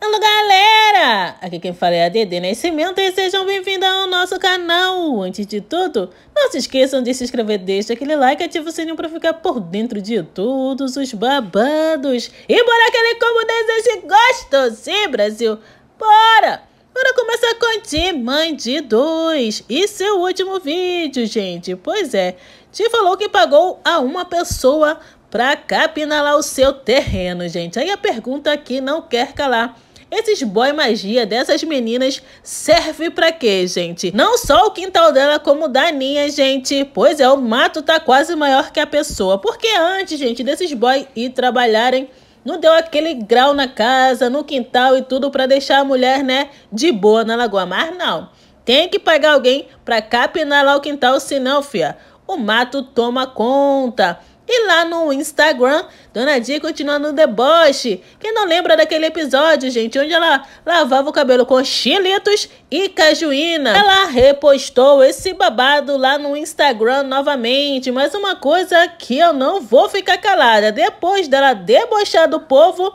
Alô galera! Aqui quem fala é a Dede Nascimento e sejam bem-vindos ao nosso canal! Antes de tudo, não se esqueçam de se inscrever, deixa aquele like e ativa o sininho para ficar por dentro de todos os babados! E bora aquele como desejo gosto! Brasil! Bora! Bora começar com Ti Mãe de 2 e seu último vídeo, gente! Pois é, te falou que pagou a uma pessoa para capinalar o seu terreno, gente. Aí a pergunta aqui não quer calar. Esses boy magia dessas meninas serve para quê, gente? Não só o quintal dela, como da Aninha, gente. Pois é, o mato tá quase maior que a pessoa. Porque antes, gente, desses boy ir trabalharem, não deu aquele grau na casa, no quintal e tudo para deixar a mulher, né, de boa na lagoa. Mas não, tem que pagar alguém para capinar lá o quintal, senão, fia, o mato toma conta. E lá no Instagram, Dona Dia continua no deboche. Quem não lembra daquele episódio, gente, onde ela lavava o cabelo com chilitos e cajuína. Ela repostou esse babado lá no Instagram novamente, mas uma coisa que eu não vou ficar calada, depois dela debochar do povo,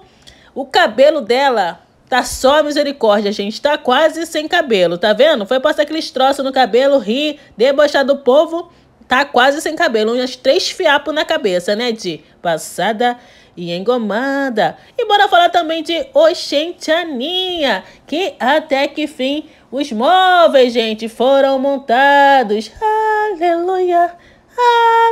o cabelo dela Tá só misericórdia, gente. Tá quase sem cabelo, tá vendo? Foi passar aqueles troços no cabelo, rir, debochar do povo tá quase sem cabelo, umas três fiapos na cabeça, né, de passada e engomada. E bora falar também de Oxente Aninha, que até que fim os móveis, gente, foram montados. Aleluia,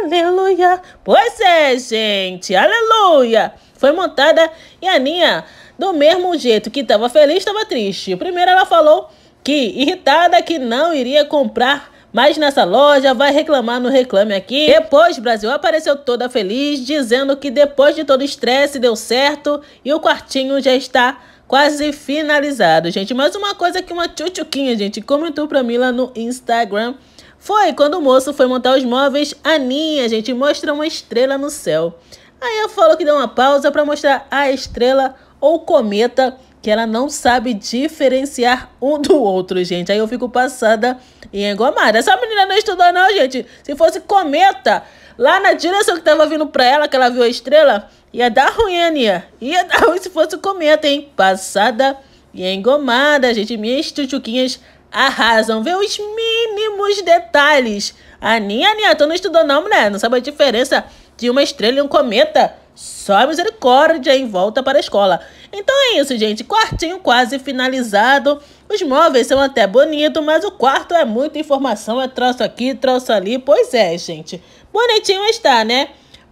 aleluia. Pois é, gente, aleluia. Foi montada e Aninha, do mesmo jeito que estava feliz, estava triste. Primeiro ela falou que, irritada, que não iria comprar mas nessa loja vai reclamar no Reclame Aqui. Depois, Brasil apareceu toda feliz, dizendo que depois de todo o estresse deu certo e o quartinho já está quase finalizado, gente. Mas uma coisa que uma tchutchuquinha, gente, comentou pra mim lá no Instagram foi quando o moço foi montar os móveis, a Ninha, gente, mostra uma estrela no céu. Aí eu falo que deu uma pausa para mostrar a estrela ou cometa que ela não sabe diferenciar um do outro, gente. Aí eu fico passada e engomada. Essa menina não estudou, não, gente. Se fosse cometa, lá na direção que tava vindo pra ela, que ela viu a estrela, ia dar ruim, Aninha. Ia dar ruim se fosse cometa, hein? Passada e engomada, gente. Minhas tchutchuquinhas arrasam. Vê os mínimos detalhes. Aninha, Aninha, tu não estudou, não, mulher. Não sabe a diferença de uma estrela e um cometa. Só misericórdia em volta para a escola. Então é isso, gente. Quartinho quase finalizado. Os móveis são até bonitos, mas o quarto é muita informação. É troço aqui, troço ali. Pois é, gente. Bonitinho está, né?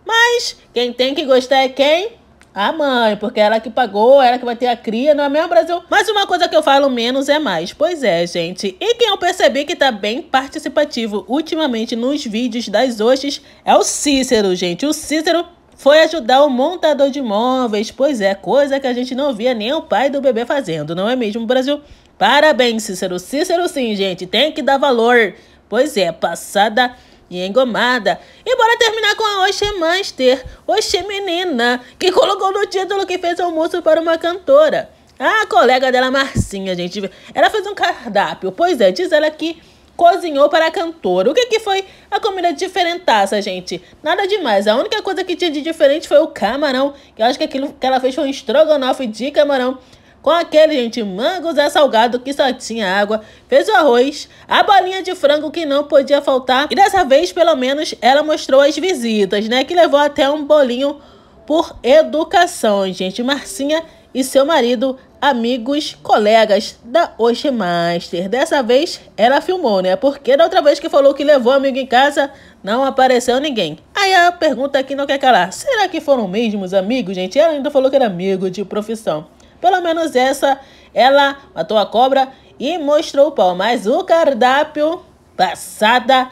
Mas quem tem que gostar é quem? A mãe, porque ela que pagou, ela que vai ter a cria, não é mesmo, Brasil? Mas uma coisa que eu falo menos é mais. Pois é, gente. E quem eu percebi que tá bem participativo ultimamente nos vídeos das hostes é o Cícero, gente. O Cícero foi ajudar o montador de móveis, pois é, coisa que a gente não via nem o pai do bebê fazendo, não é mesmo, Brasil? Parabéns, Cícero. Cícero sim, gente, tem que dar valor. Pois é, passada e engomada. E bora terminar com a Oxê Master, Oxê Menina, que colocou no título que fez almoço para uma cantora. A colega dela, Marcinha, gente, ela fez um cardápio. Pois é, diz ela que cozinhou para a cantora. O que, que foi a comida diferentaça, gente? Nada demais. A única coisa que tinha de diferente foi o camarão. Que eu acho que aquilo que ela fez foi um estrogonofe de camarão. Com aquele, gente, mangos é Salgado que só tinha água, fez o arroz, a bolinha de frango que não podia faltar. E dessa vez, pelo menos, ela mostrou as visitas, né? Que levou até um bolinho por educação, gente. Marcinha e seu marido, amigos, colegas da master Dessa vez ela filmou, né? Porque da outra vez que falou que levou amigo em casa, não apareceu ninguém. Aí a pergunta aqui não quer calar. Será que foram mesmo os amigos, gente? Ela ainda falou que era amigo de profissão. Pelo menos essa, ela matou a cobra e mostrou o pau. Mas o cardápio passada